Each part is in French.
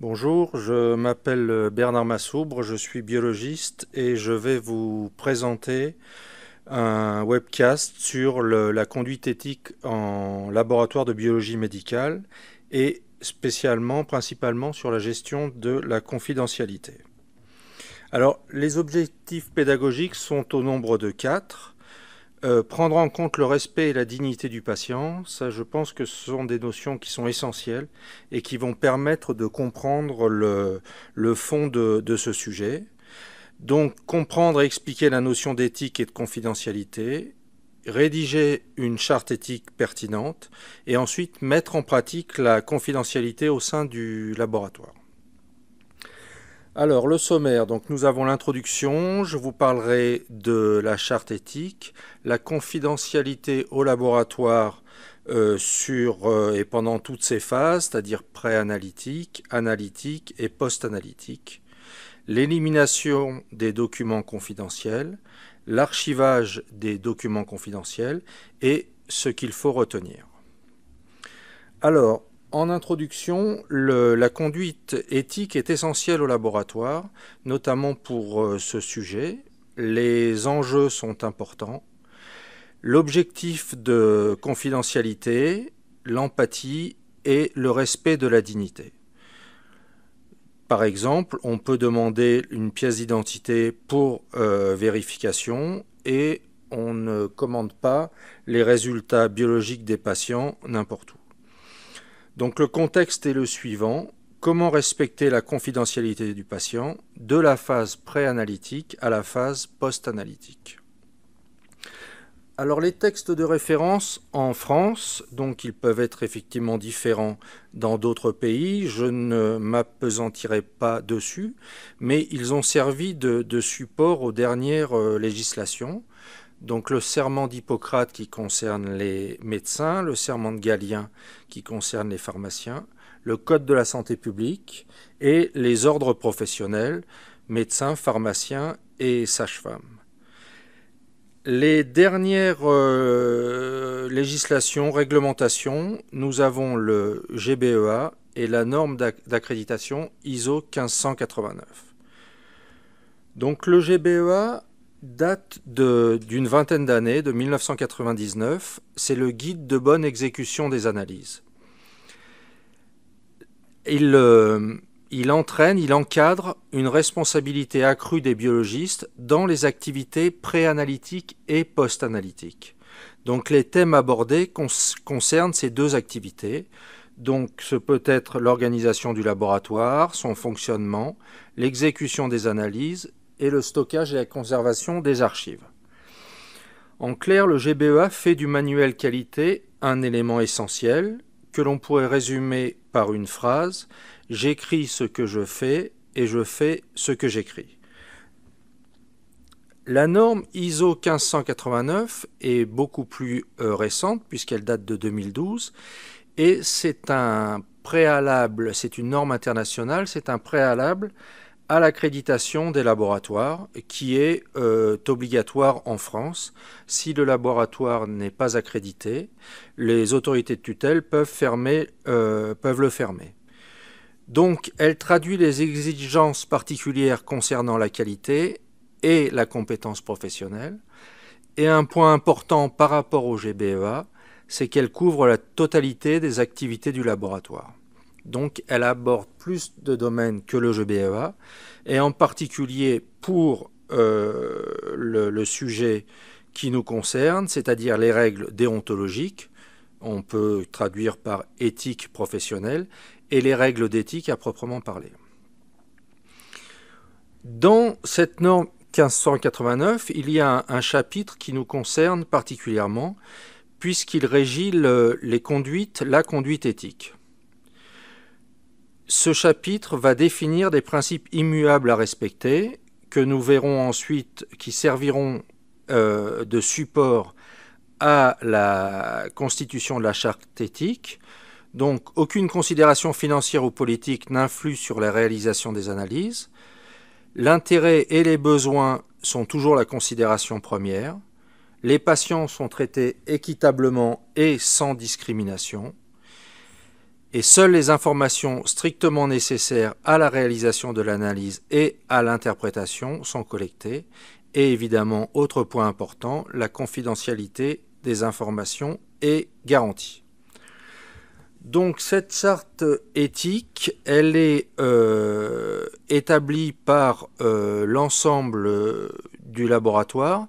Bonjour, je m'appelle euh, Bernard Massoubre, je suis biologiste et je vais vous présenter un webcast sur la conduite éthique en laboratoire de biologie médicale et spécialement, principalement sur la gestion de la confidentialité. Alors, les objectifs pédagogiques sont au nombre de quatre. Euh, prendre en compte le respect et la dignité du patient, ça je pense que ce sont des notions qui sont essentielles et qui vont permettre de comprendre le, fond de, de, ce sujet. Donc comprendre et expliquer la notion d'éthique et de confidentialité, rédiger une charte éthique pertinente et ensuite mettre en pratique la confidentialité au sein du laboratoire. Alors, le sommaire. Donc, nous avons l'introduction. Je vous parlerai de la charte éthique, la confidentialité au laboratoire euh, sur euh, et pendant toutes ces phases, c'est-à-dire pré-analytique, analytique et post-analytique, l'élimination des documents confidentiels, l'archivage des documents confidentiels et ce qu'il faut retenir. Alors, en introduction, la conduite éthique est essentielle au laboratoire, notamment pour euh, ce sujet. Les enjeux sont importants. L'objectif de confidentialité, l'empathie et le respect de la dignité. Par exemple, on peut demander une pièce d'identité pour euh, vérification et on ne commande pas les résultats biologiques des patients n'importe où. Donc le contexte est le suivant. Comment respecter la confidentialité du patient de la phase préanalytique à la phase post-analytique alors les textes de référence en France, donc ils peuvent être effectivement différents dans d'autres pays, je ne m'apesantirai pas dessus, mais ils ont servi de, support aux dernières euh, législations. Donc le serment d'Hippocrate qui concerne les médecins, le serment de Galien qui concerne les pharmaciens, le Code de la santé publique et les ordres professionnels, médecins, pharmaciens et sages-femmes. Les dernières euh, législations, réglementations, nous avons le GBEA et la norme d'accréditation ISO 1589. Donc le GBEA date d'une vingtaine d'années, de 1999. C'est le guide de bonne exécution des analyses. Il, euh, il entraîne, il encadre une responsabilité accrue des biologistes dans les activités préanalytiques et post-analytiques. Donc les thèmes abordés concernent ces deux activités. Donc ce peut être l'organisation du laboratoire, son fonctionnement, l'exécution des analyses et le stockage et la conservation des archives. En clair, le GBEA fait du manuel qualité un élément essentiel que l'on pourrait résumer par une phrase J'écris ce que je fais et je fais ce que j'écris. La norme ISO 1589 est beaucoup plus euh, récente puisqu'elle date de 2012 et c'est un préalable, c'est une norme internationale, c'est un préalable à l'accréditation des laboratoires qui est euh, obligatoire en France. Si le laboratoire n'est pas accrédité, les autorités de tutelle peuvent, fermer, euh, peuvent le fermer. Donc elle traduit les exigences particulières concernant la qualité et la compétence professionnelle. Et un point important par rapport au GBEA, c'est qu'elle couvre la totalité des activités du laboratoire. Donc elle aborde plus de domaines que le jeu BEA, et en particulier pour euh, le, sujet qui nous concerne, c'est-à-dire les règles déontologiques, on peut traduire par éthique professionnelle, et les règles d'éthique à proprement parler. Dans cette norme 1589, il y a un, chapitre qui nous concerne particulièrement, puisqu'il régit les conduites, la conduite éthique. Ce chapitre va définir des principes immuables à respecter, que nous verrons ensuite, qui serviront euh, de support à la constitution de la charte éthique. Donc aucune considération financière ou politique n'influe sur la réalisation des analyses. L'intérêt et les besoins sont toujours la considération première. Les patients sont traités équitablement et sans discrimination et seules les informations strictement nécessaires à la réalisation de l'analyse et à l'interprétation sont collectées, et évidemment, autre point important, la confidentialité des informations est garantie. Donc cette charte éthique, elle est euh, établie par euh, l'ensemble du laboratoire,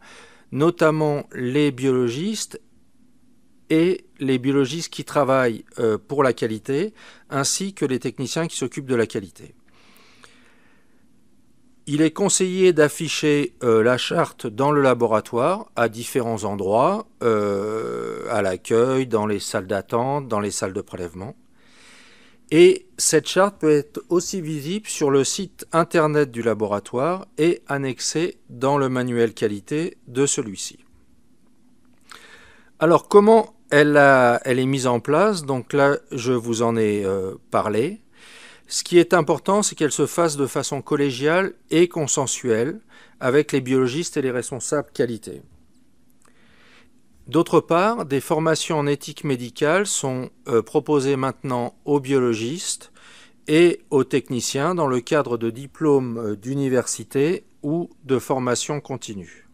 notamment les biologistes et les biologistes qui travaillent euh, pour la qualité, ainsi que les techniciens qui s'occupent de la qualité. Il est conseillé d'afficher euh, la charte dans le laboratoire à différents endroits, euh, à l'accueil, dans les salles d'attente, dans les salles de prélèvement. Et cette charte peut être aussi visible sur le site internet du laboratoire et annexée dans le manuel qualité de celui-ci. Alors comment elle, est mise en place, donc là, je vous en ai euh, parlé. Ce qui est important, c'est qu'elle se fasse de façon collégiale et consensuelle avec les biologistes et les responsables qualité. D'autre part, des formations en éthique médicale sont euh, proposées maintenant aux biologistes et aux techniciens dans le cadre de diplômes euh, d'université ou de formation continue.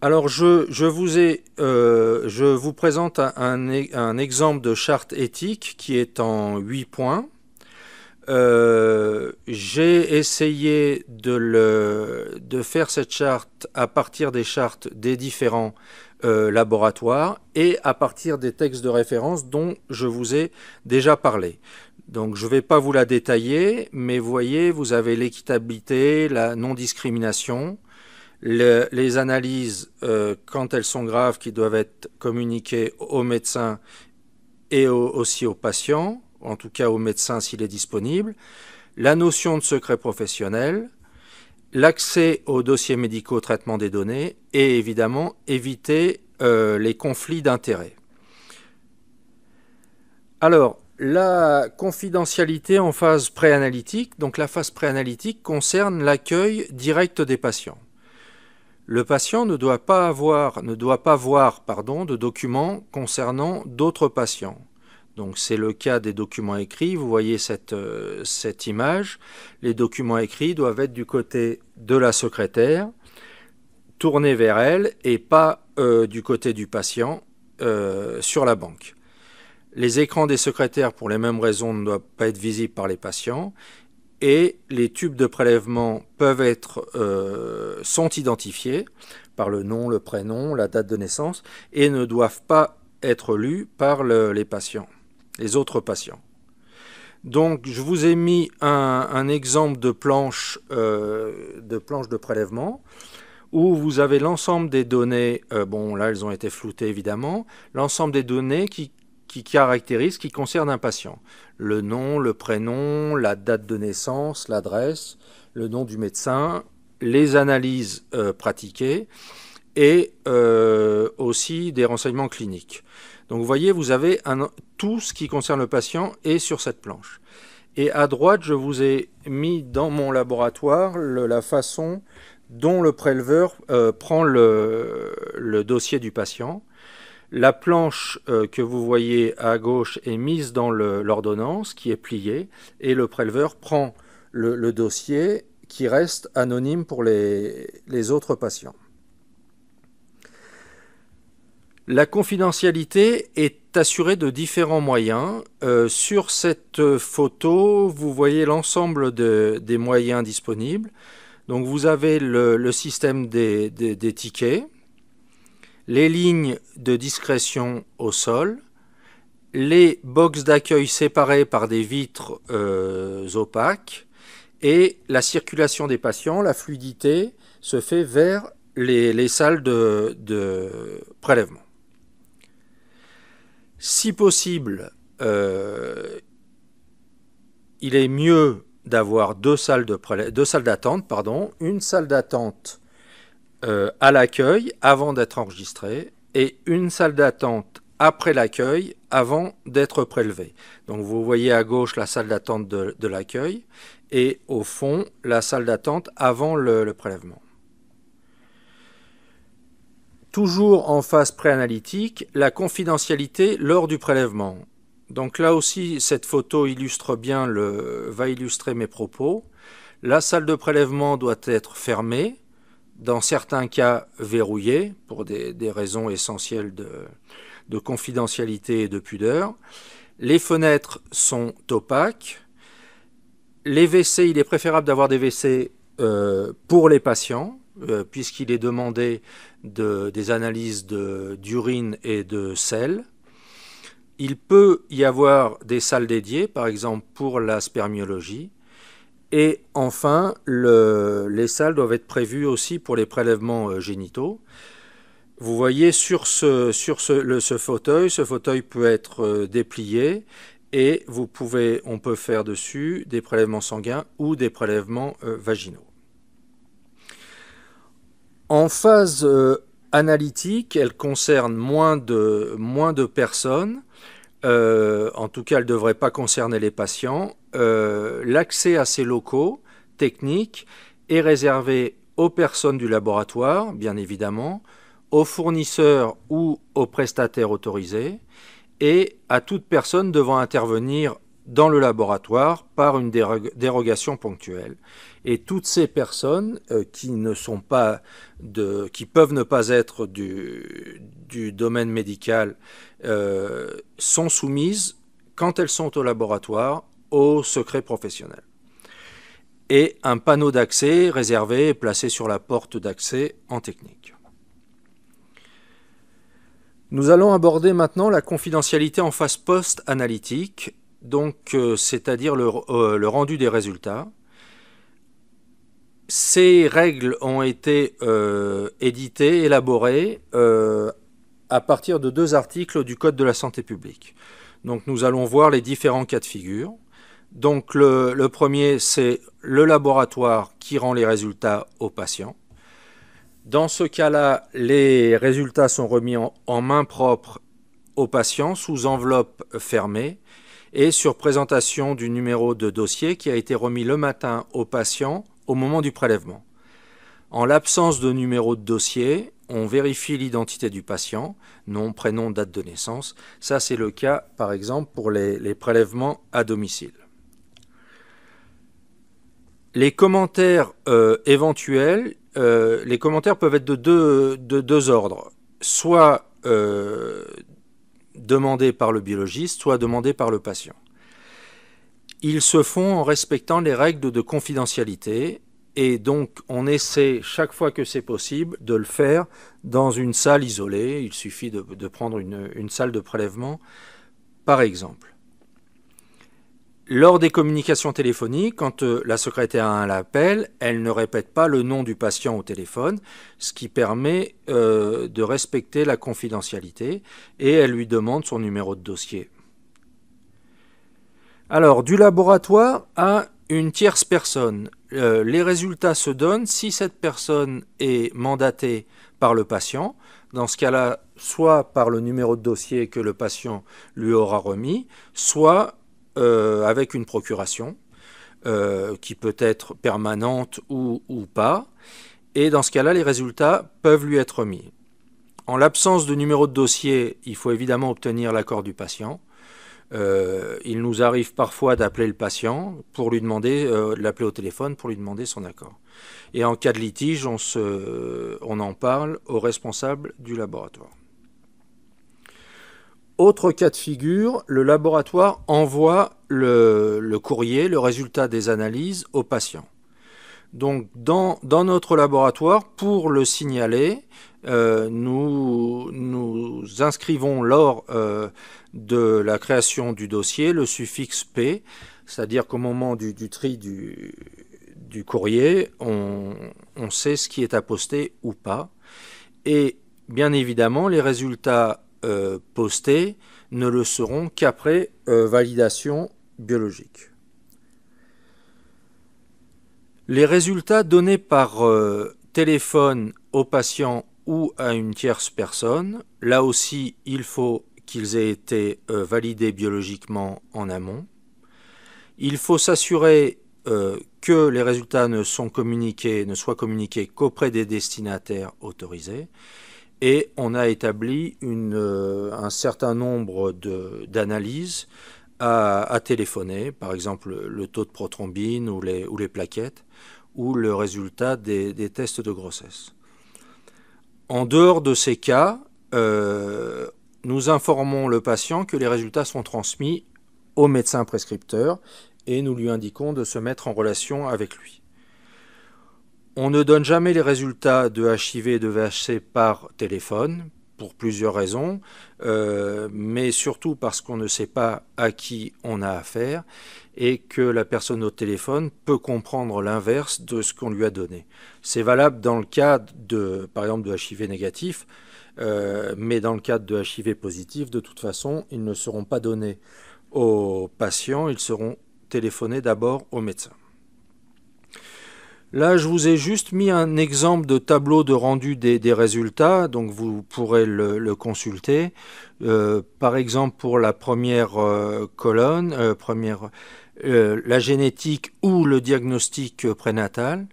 Alors je, vous ai, euh, présente un, exemple de charte éthique qui est en 8 points. Euh, j'ai essayé de, faire cette charte à partir des chartes des différents euh, laboratoires et à partir des textes de référence dont je vous ai déjà parlé. Donc je ne vais pas vous la détailler, mais voyez, vous avez l'équitabilité, la non-discrimination, les analyses, euh, quand elles sont graves, qui doivent être communiquées aux médecins et aussi aux patients, en tout cas aux médecins s'il est disponible, la notion de secret professionnel, l'accès aux dossiers médicaux, au traitement des données, et évidemment éviter euh, les conflits d'intérêts. Alors, la confidentialité en phase préanalytique, donc la phase préanalytique concerne l'accueil direct des patients. Le patient ne doit pas avoir, ne doit pas voir, pardon, de documents concernant d'autres patients. Donc c'est le cas des documents écrits. Vous voyez cette, euh, image. Les documents écrits doivent être du côté de la secrétaire, tournés vers elle et pas euh, du côté du patient euh, sur la banque. Les écrans des secrétaires, pour les mêmes raisons, ne doivent pas être visibles par les patients et les tubes de prélèvement peuvent être euh, sont identifiés par le nom, le prénom, la date de naissance et ne doivent pas être lus par les patients, les autres patients. Donc je vous ai mis un, exemple de planche, euh, de de prélèvement où vous avez l'ensemble des données, euh, bon là elles ont été floutées évidemment, l'ensemble des données qui qui caractérise, qui concerne un patient. Le nom, le prénom, la date de naissance, l'adresse, le nom du médecin, les analyses euh, pratiquées et euh, aussi des renseignements cliniques. Donc vous voyez, vous avez tout ce qui concerne le patient est sur cette planche. Et à droite, je vous ai mis dans mon laboratoire la façon dont le préleveur euh, prend le dossier du patient. La planche euh, que vous voyez à gauche est mise dans l'ordonnance qui est pliée et le préleveur prend le, dossier qui reste anonyme pour les, autres patients. La confidentialité est assurée de différents moyens. Euh, sur cette photo, vous voyez l'ensemble des moyens disponibles. Donc vous avez le, système des tickets, les lignes de discrétion au sol, les boxes d'accueil séparées par des vitres euh, opaques et la circulation des patients, la fluidité se fait vers les, salles de, prélèvement. Si possible, euh, il est mieux d'avoir deux salles d'attente, pardon, une salle d'attente euh, à l'accueil avant d'être enregistré et une salle d'attente après l'accueil avant d'être prélevé. Donc vous voyez à gauche la salle d'attente de, l'accueil et au fond la salle d'attente avant le, prélèvement. Toujours en phase préanalytique, la confidentialité lors du prélèvement. Donc là aussi, cette photo illustre bien le, va illustrer mes propos. La salle de prélèvement doit être fermée dans certains cas verrouillés pour des, raisons essentielles de, confidentialité et de pudeur. Les fenêtres sont opaques. Les WC, il est préférable d'avoir des WC euh, pour les patients, euh, puisqu'il est demandé des analyses d'urine et de sel. Il peut y avoir des salles dédiées, par exemple pour la spermiologie. Et enfin, les salles doivent être prévues aussi pour les prélèvements euh, génitaux. Vous voyez sur, ce, fauteuil, ce fauteuil peut être euh, déplié et vous on peut faire dessus des prélèvements sanguins ou des prélèvements euh, vaginaux. En phase analytique, elle concerne moins de, moins de personnes. en tout cas, elle ne devrait pas concerner les patients. Euh, l'accès à ces locaux techniques est réservé aux personnes du laboratoire, bien évidemment, aux fournisseurs ou aux prestataires autorisés, et à toute personne devant intervenir dans le laboratoire par une dérogation ponctuelle. Et toutes ces personnes euh, qui ne sont pas qui peuvent ne pas être du, domaine médical euh, sont soumises, quand elles sont au laboratoire, au secret professionnel. Et un panneau d'accès réservé est placé sur la porte d'accès en technique. Nous allons aborder maintenant la confidentialité en phase post-analytique, donc euh, c'est-à-dire euh, le, rendu des résultats. Ces règles ont été euh, éditées, élaborées à partir de deux articles du Code de la santé publique. Donc nous allons voir les différents cas de figure. Donc le, premier, c'est le laboratoire qui rend les résultats aux patients. Dans ce cas-là, les résultats sont remis en, main propre aux patients sous enveloppe fermée et sur présentation du numéro de dossier qui a été remis le matin au patient au moment du prélèvement. En l'absence de numéro de dossier, on vérifie l'identité du patient, nom, prénom, date de naissance. Ça, c'est le cas, par exemple, pour les prélèvements à domicile. Les commentaires euh, éventuels, euh, les commentaires peuvent être de deux, de deux ordres, soit euh, demandés par le biologiste, soit demandés par le patient. Ils se font en respectant les règles de confidentialité et donc on essaie chaque fois que c'est possible de le faire dans une salle isolée. Il suffit de, prendre une salle de prélèvement par exemple. Lors des communications téléphoniques, quand euh, la secrétaire l'appelle, elle ne répète pas le nom du patient au téléphone, ce qui permet euh, de respecter la confidentialité, et elle lui demande son numéro de dossier. Alors, du laboratoire à une tierce personne. Euh, les résultats se donnent si cette personne est mandatée par le patient, dans ce cas-là, soit par le numéro de dossier que le patient lui aura remis, soit euh, avec une procuration euh, qui peut être permanente ou, pas. Et dans ce cas-là, les résultats peuvent lui être remis. En l'absence de numéro de dossier, il faut évidemment obtenir l'accord du patient. Euh, il nous arrive parfois d'appeler le patient pour lui demander, de l'appeler au téléphone pour lui demander son accord. Et en cas de litige, on, on en parle au responsable du laboratoire. Autre cas de figure, le laboratoire envoie le, courrier, le résultat des analyses au patient. Donc dans, notre laboratoire, pour le signaler, euh, nous, inscrivons lors euh, de la création du dossier le suffixe P, c'est-à-dire qu'au moment du, tri du, courrier, on, sait ce qui est à poster ou pas. Et bien évidemment, les résultats euh, postés ne le seront qu'après euh, validation biologique. Les résultats donnés par euh, téléphone au patient ou à une tierce personne, là aussi il faut qu'ils aient été validés biologiquement en amont. Il faut s'assurer que les résultats ne, sont communiqués, ne soient communiqués qu'auprès des destinataires autorisés et on a établi euh, un certain nombre d'analyses à, téléphoner, par exemple le taux de prothrombine ou les, plaquettes, ou le résultat des, tests de grossesse. En dehors de ces cas, euh, nous informons le patient que les résultats sont transmis au médecin prescripteur et nous lui indiquons de se mettre en relation avec lui. On ne donne jamais les résultats de HIV et de VHC par téléphone, pour plusieurs raisons, euh, mais surtout parce qu'on ne sait pas à qui on a affaire et que la personne au téléphone peut comprendre l'inverse de ce qu'on lui a donné. C'est valable dans le cas de, par exemple, de HIV négatif, euh, mais dans le cadre de HIV positif, de toute façon, ils ne seront pas donnés aux patients, ils seront téléphonés d'abord aux médecins. Là, je vous ai juste mis un exemple de tableau de rendu des, résultats, donc vous pourrez le, consulter. Euh, par exemple, pour la première euh, colonne, euh, la génétique ou le diagnostic prénatal,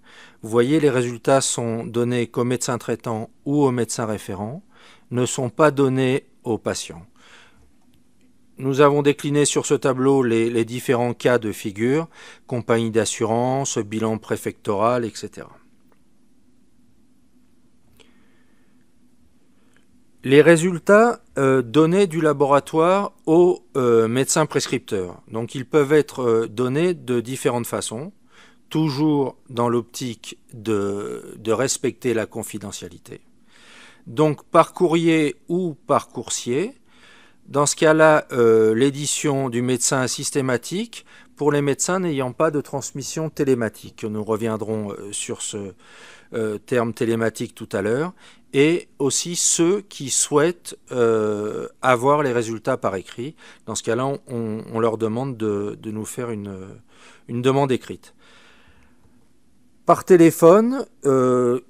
vous voyez, les résultats sont donnés qu'au médecin traitant ou au médecin référent, ne sont pas donnés aux patients. Nous avons décliné sur ce tableau les, différents cas de figure, compagnie d'assurance, bilan préfectoral, etc. Les résultats euh, donnés du laboratoire aux euh, médecins prescripteurs. Donc ils peuvent être euh, donnés de différentes façons, toujours dans l'optique de, de respecter la confidentialité. Donc par courrier ou par coursier, dans ce cas-là, euh, l'édition du médecin systématique pour les médecins n'ayant pas de transmission télématique. Nous reviendrons euh, sur ce euh, terme télématique tout à l'heure. Et aussi ceux qui souhaitent avoir les résultats par écrit. Dans ce cas-là, on, leur demande de, nous faire une, demande écrite. Par téléphone, les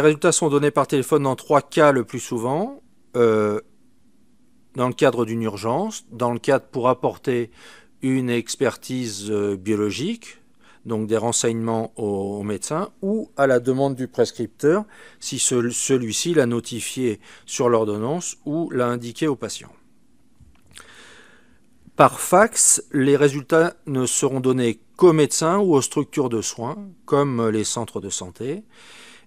résultats sont donnés par téléphone dans trois cas le plus souvent euh, dans le cadre d'une urgence, dans le cadre pour apporter une expertise euh, biologique, donc des renseignements aux médecins, ou à la demande du prescripteur, si celui-ci l'a notifié sur l'ordonnance ou l'a indiqué au patient. Par fax, les résultats ne seront donnés qu'aux médecins ou aux structures de soins, comme les centres de santé,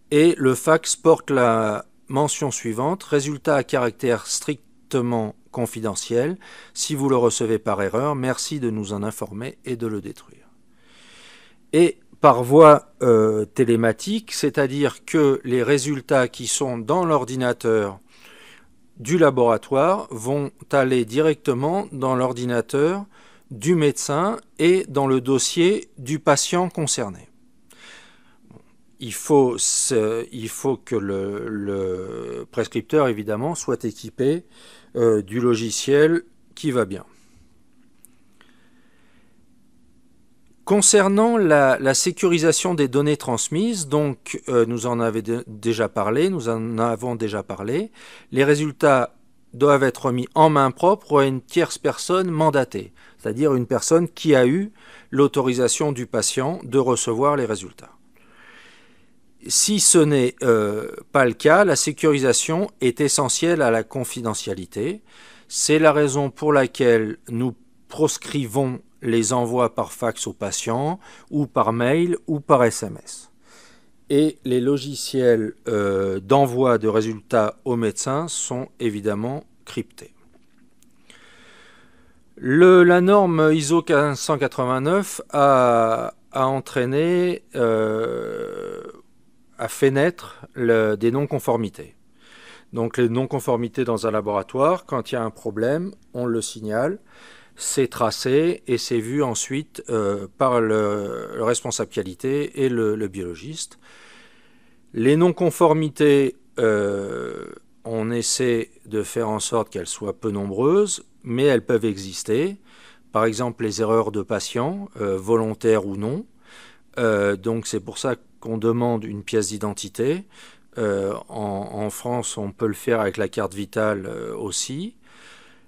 et le fax porte la mention suivante, résultat à caractère strictement confidentiel. Si vous le recevez par erreur, merci de nous en informer et de le détruire. Et par voie euh, télématique, c'est-à-dire que les résultats qui sont dans l'ordinateur du laboratoire vont aller directement dans l'ordinateur du médecin et dans le dossier du patient concerné il faut, faut que le, prescripteur, évidemment, soit équipé euh, du logiciel qui va bien. Concernant la, sécurisation des données transmises, donc euh, nous en avons déjà parlé, nous en avons déjà parlé, les résultats doivent être mis en main propre à une tierce personne mandatée, c'est-à-dire une personne qui a eu l'autorisation du patient de recevoir les résultats. Si ce n'est euh, pas le cas, la sécurisation est essentielle à la confidentialité. C'est la raison pour laquelle nous proscrivons les envois par fax aux patients ou par mail ou par SMS. Et les logiciels euh, d'envoi de résultats aux médecins sont évidemment cryptés. la norme ISO 1589 a, entraîné euh, a fait naître le, des non-conformités. Donc les non-conformités dans un laboratoire, quand il y a un problème, on le signale, c'est tracé et c'est vu ensuite euh, par le, responsable qualité et le, biologiste. Les non-conformités, euh, on essaie de faire en sorte qu'elles soient peu nombreuses, mais elles peuvent exister. Par exemple, les erreurs de patients, euh, volontaires ou non. donc c'est pour ça que on demande une pièce d'identité. Euh, en, France, on peut le faire avec la carte vitale euh, aussi.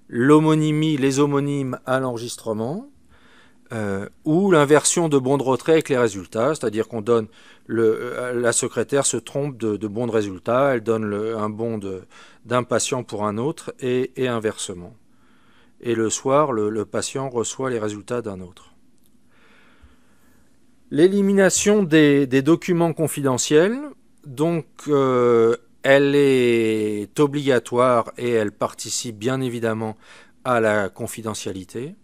L'homonymie, les homonymes à l'enregistrement. Euh, ou l'inversion de bons de retrait avec les résultats, c'est-à-dire qu'on donne le, la secrétaire se trompe de, bons de résultat, elle donne un bon d'un patient pour un autre et, inversement. Et le soir, le patient reçoit les résultats d'un autre. L'élimination des, documents confidentiels, donc euh, elle est obligatoire et elle participe bien évidemment à la confidentialité.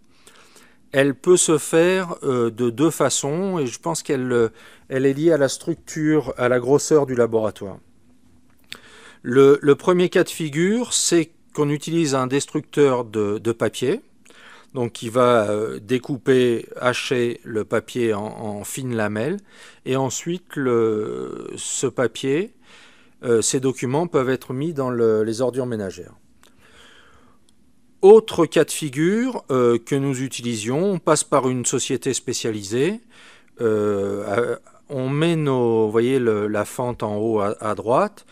Elle peut se faire euh, de deux façons et je pense qu'elle euh, est liée à la structure, à la grosseur du laboratoire. Le, premier cas de figure, c'est qu'on utilise un destructeur de papier, donc il va euh, découper, hacher le papier en, fines lamelles, et ensuite ce papier, euh, ces documents peuvent être mis dans les ordures ménagères. Autre cas de figure euh, que nous utilisions, on passe par une société spécialisée, on met nos, voyez la fente en haut à droite,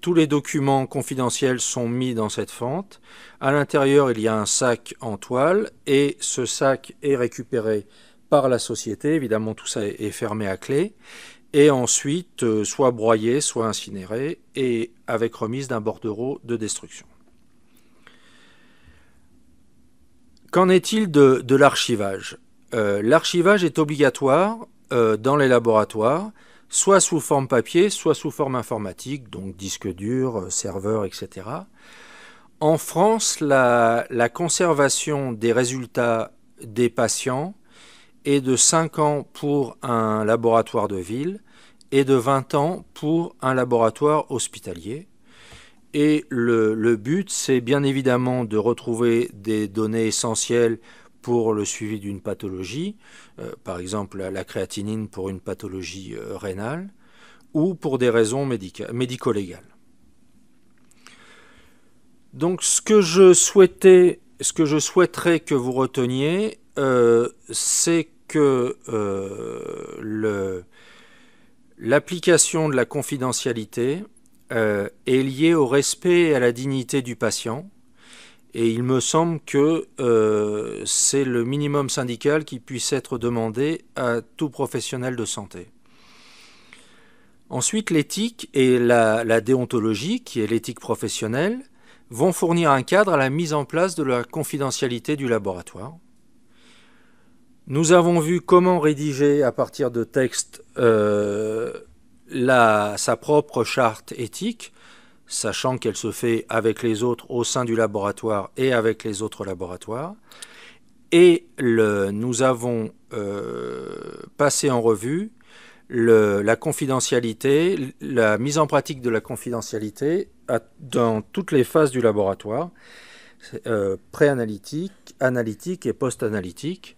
tous les documents confidentiels sont mis dans cette fente. À l'intérieur, il y a un sac en toile et ce sac est récupéré par la société. Évidemment, tout ça est fermé à clé et ensuite euh, soit broyé, soit incinéré et avec remise d'un bordereau de destruction. Qu'en est-il de, l'archivage euh, L'archivage est obligatoire euh, dans les laboratoires soit sous forme papier, soit sous forme informatique, donc disque dur, euh, serveur, etc. En France, la, conservation des résultats des patients est de 5 ans pour un laboratoire de ville et de 20 ans pour un laboratoire hospitalier. Et le but, c'est bien évidemment de retrouver des données essentielles pour le suivi d'une pathologie, euh, par exemple la créatinine pour une pathologie euh, rénale, ou pour des raisons médico-légales. Donc ce que je ce que je souhaiterais que vous reteniez, euh, c'est que l'application de la confidentialité est liée au respect et à la dignité du patient, et il me semble que euh, c'est le minimum syndical qui puisse être demandé à tout professionnel de santé. Ensuite, l'éthique et la, déontologie, qui est l'éthique professionnelle, vont fournir un cadre à la mise en place de la confidentialité du laboratoire. Nous avons vu comment rédiger à partir de textes euh, sa propre charte éthique, sachant qu'elle se fait avec les autres au sein du laboratoire et avec les autres laboratoires. Et nous avons euh, passé en revue la confidentialité, la mise en pratique de la confidentialité dans toutes les phases du laboratoire, euh, pré-analytique, analytique et post-analytique.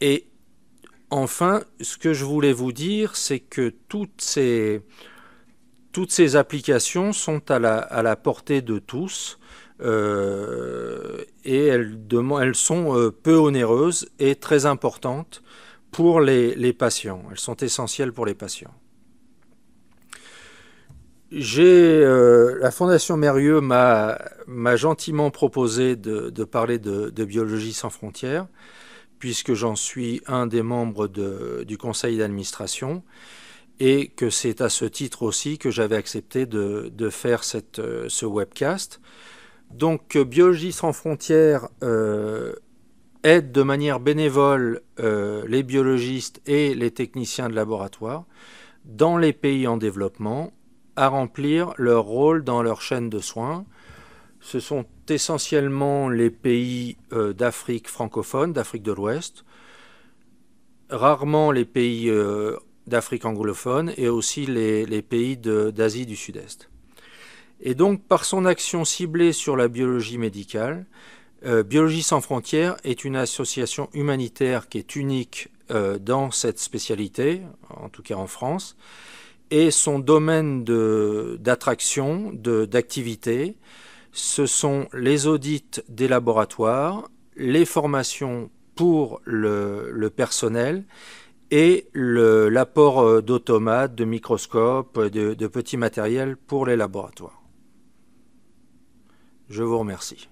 Et enfin, ce que je voulais vous dire, c'est que toutes ces, toutes ces applications sont à la, portée de tous euh, et elles, sont euh, peu onéreuses et très importantes pour les, patients. Elles sont essentielles pour les patients. Euh, la Fondation Mérieux m'a gentiment proposé de, parler de, biologie sans frontières, puisque j'en suis un des membres du conseil d'administration et que c'est à ce titre aussi que j'avais accepté de, faire euh, ce webcast. Donc euh, Biologistes sans frontières euh, aide de manière bénévole les biologistes et les techniciens de laboratoire dans les pays en développement à remplir leur rôle dans leur chaîne de soins. Ce sont essentiellement les pays d'Afrique francophone, d'Afrique de l'Ouest, rarement les pays d'Afrique anglophone et aussi les, pays d'Asie du Sud-Est. Et donc par son action ciblée sur la biologie médicale, euh, Biologie sans frontières est une association humanitaire qui est unique euh, dans cette spécialité, en tout cas en France, et son domaine d'attraction, d'activité, ce sont les audits des laboratoires, les formations pour le, le personnel et l'apport euh, d'automates, de microscopes, euh, de, de petits matériels pour les laboratoires. Je vous remercie.